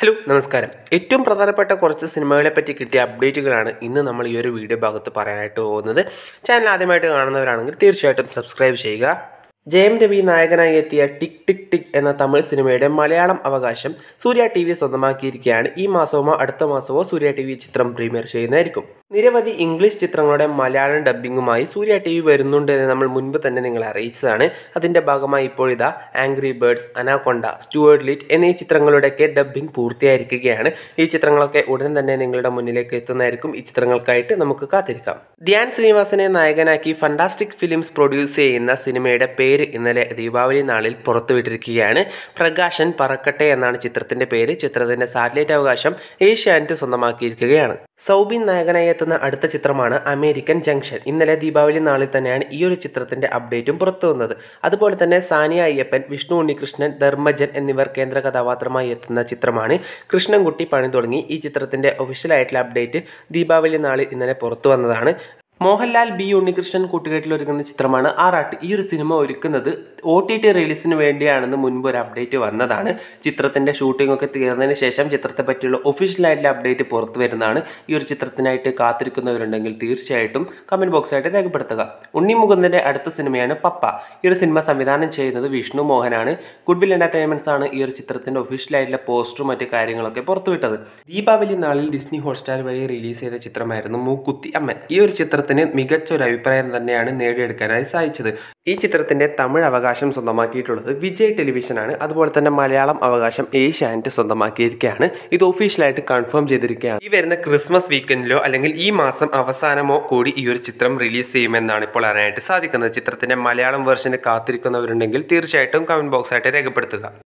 hello നമസ്കാരം ഏറ്റവും പ്രധാനപ്പെട്ട കുറച്ച് സിനിമകളെ പറ്റി കിട്ടിയ അപ്ഡേറ്റുകളാണ് ഇന്ന് നമ്മൾ ഈ ഒരു വീഡിയോ ഭാഗത്ത് പറയാനായിട്ട് പോകുന്നത് ചാനൽ ആദ്യമായിട്ട് കാണുന്നവരാണെങ്കിൽ തീർച്ചയായിട്ടും സബ്സ്ക്രൈബ് ചെയ്യുക എം രവി നായകനായി എത്തിയ ടിക് ടിക് ടിക് എന്ന തമിഴ് സിനിമയുടെ മലയാളം അവകാശം സൂര്യ ടി വി സ്വന്തമാക്കിയിരിക്കുകയാണ് ഈ മാസമോ അടുത്ത മാസമോ സൂര്യ ടി വി ചിത്രം പ്രീമിയർ ചെയ്യുന്നതായിരിക്കും നിരവധി ഇംഗ്ലീഷ് ചിത്രങ്ങളുടെ മലയാളം ഡബ്ബിങ്ങുമായി സൂര്യ ടി വി വരുന്നുണ്ട് എന്ന് നമ്മൾ മുൻപ് തന്നെ നിങ്ങളെ അറിയിച്ചതാണ് അതിൻ്റെ ഭാഗമായി ഇതാ Angry Birds Anaconda Stuart Little എന്നീ ചിത്രങ്ങളുടെയൊക്കെ ഡബ്ബിംഗ് പൂർത്തിയായിരിക്കുകയാണ് ഈ ചിത്രങ്ങളൊക്കെ ഉടൻ തന്നെ നിങ്ങളുടെ മുന്നിലേക്ക് എത്തുന്നതായിരിക്കും ഈ ചിത്രങ്ങൾക്കായിട്ട് നമുക്ക് കാത്തിരിക്കാം ധ്യാൻ ശ്രീനിവാസനെ നായകനാക്കി ഫണ്ടാസ്റ്റിക് ഫിലിംസ് പ്രൊഡ്യൂസ് ചെയ്യുന്ന സിനിമയുടെ പേര് ഇന്നലെ ദീപാവലി നാളിൽ പുറത്തുവിട്ടിരിക്കുകയാണ് പ്രകാശൻ പറക്കട്ടെ എന്നാണ് ചിത്രത്തിൻ്റെ പേര് ചിത്രത്തിൻ്റെ സാറ്റലൈറ്റ് അവകാശം ഏഷ്യാനെറ്റ് സ്വന്തമാക്കിയിരിക്കുകയാണ് സൗബിൻ നായകനായി എത്തുന്ന അടുത്ത ചിത്രമാണ് അമേരിക്കൻ ജംഗ്ഷൻ ഇന്നലെ ദീപാവലി നാളിൽ തന്നെയാണ് ഈ ഒരു ചിത്രത്തിന്റെ അപ്ഡേറ്റും പുറത്തു വന്നത് അതുപോലെ തന്നെ സാനിയ അയ്യപ്പൻ വിഷ്ണു ഉണ്ണികൃഷ്ണൻ ധർമ്മജൻ എന്നിവർ കേന്ദ്ര കഥാപാത്രമായി എത്തുന്ന ചിത്രമാണ് കൃഷ്ണൻകുട്ടി പണി തുടങ്ങി ഈ ചിത്രത്തിന്റെ ഒഫീഷ്യലായിട്ടുള്ള അപ്ഡേറ്റ് ദീപാവലി നാളിൽ ഇന്നലെ പുറത്തു വന്നതാണ് മോഹൻലാൽ ബി ഉണ്ണികൃഷ്ണൻ കൂട്ടുകെട്ടിൽ ഒരുങ്ങുന്ന ചിത്രമാണ് ആറാട്ട് ഈ ഒരു സിനിമ ഒരുക്കുന്നത് ഒ ടി ടി റിലീസിന് വേണ്ടിയാണെന്ന് മുൻപ് ഒരു അപ്ഡേറ്റ് വന്നതാണ് ചിത്രത്തിൻ്റെ ഷൂട്ടിംഗ് ഒക്കെ തീർന്നതിന് ശേഷം ചിത്രത്തെ പറ്റിയുള്ള ഒഫീഷ്യലായിട്ടുള്ള അപ്ഡേറ്റ് പുറത്തു വരുന്നതാണ് ഈ ഒരു ചിത്രത്തിനായിട്ട് കാത്തിരിക്കുന്നവരുണ്ടെങ്കിൽ തീർച്ചയായിട്ടും കമൻറ്റ് ബോക്സായിട്ട് രേഖപ്പെടുത്തുക ഉണ്ണി മുകുന്ദൻ്റെ അടുത്ത സിനിമയാണ് പപ്പ ഈ ഒരു സിനിമ സംവിധാനം ചെയ്യുന്നത് വിഷ്ണു മോഹനാണ് ഗുഡ്വിൽ എൻ്റർടൈൻമെൻറ്റ്സ് ആണ് ഈ ഒരു ചിത്രത്തിൻ്റെ ഒഫീഷ്യലായിട്ടുള്ള പോസ്റ്ററും മറ്റു കാര്യങ്ങളൊക്കെ പുറത്തുവിട്ടത് ദീപാവലി നാളിൽ ഡിസ്നി ഹോട്ട്സ്റ്റാർ വഴി റിലീസ് ചെയ്ത ചിത്രമായിരുന്നു മൂക്കുത്തി അമ്മൻ ഈ ഒരു ചിത്രം ചിത്രത്തിന് മികച്ചൊരു അഭിപ്രായം തന്നെയാണ് നേടിയെടുക്കാനായി സാധിച്ചത് ഈ ചിത്രത്തിന്റെ തമിഴ് അവകാശം സ്വന്തമാക്കിയിട്ടുള്ളത് വിജയ് ടെലിവിഷനാണ് അതുപോലെ തന്നെ മലയാളം അവകാശം ഏഷ്യാനെറ്റ് സ്വന്തമാക്കിയിരിക്കുകയാണ് ഇത് ഒഫീഷ്യലായിട്ട് കൺഫേം ചെയ്തിരിക്കുകയാണ് ഈ വരുന്ന ക്രിസ്മസ് വീക്കെൻഡിലോ അല്ലെങ്കിൽ ഈ മാസം അവസാനമോ കൂടി ഈ ഒരു ചിത്രം റിലീസ് ചെയ്യുമെന്നാണ് ഇപ്പോൾ അറിയാനായിട്ട് സാധിക്കുന്നത് ചിത്രത്തിന്റെ മലയാളം വേർഷന് കാത്തിരിക്കുന്നവരുണ്ടെങ്കിൽ തീർച്ചയായിട്ടും ബോക്സ് ബോക്സായിട്ട് രേഖപ്പെടുത്തുക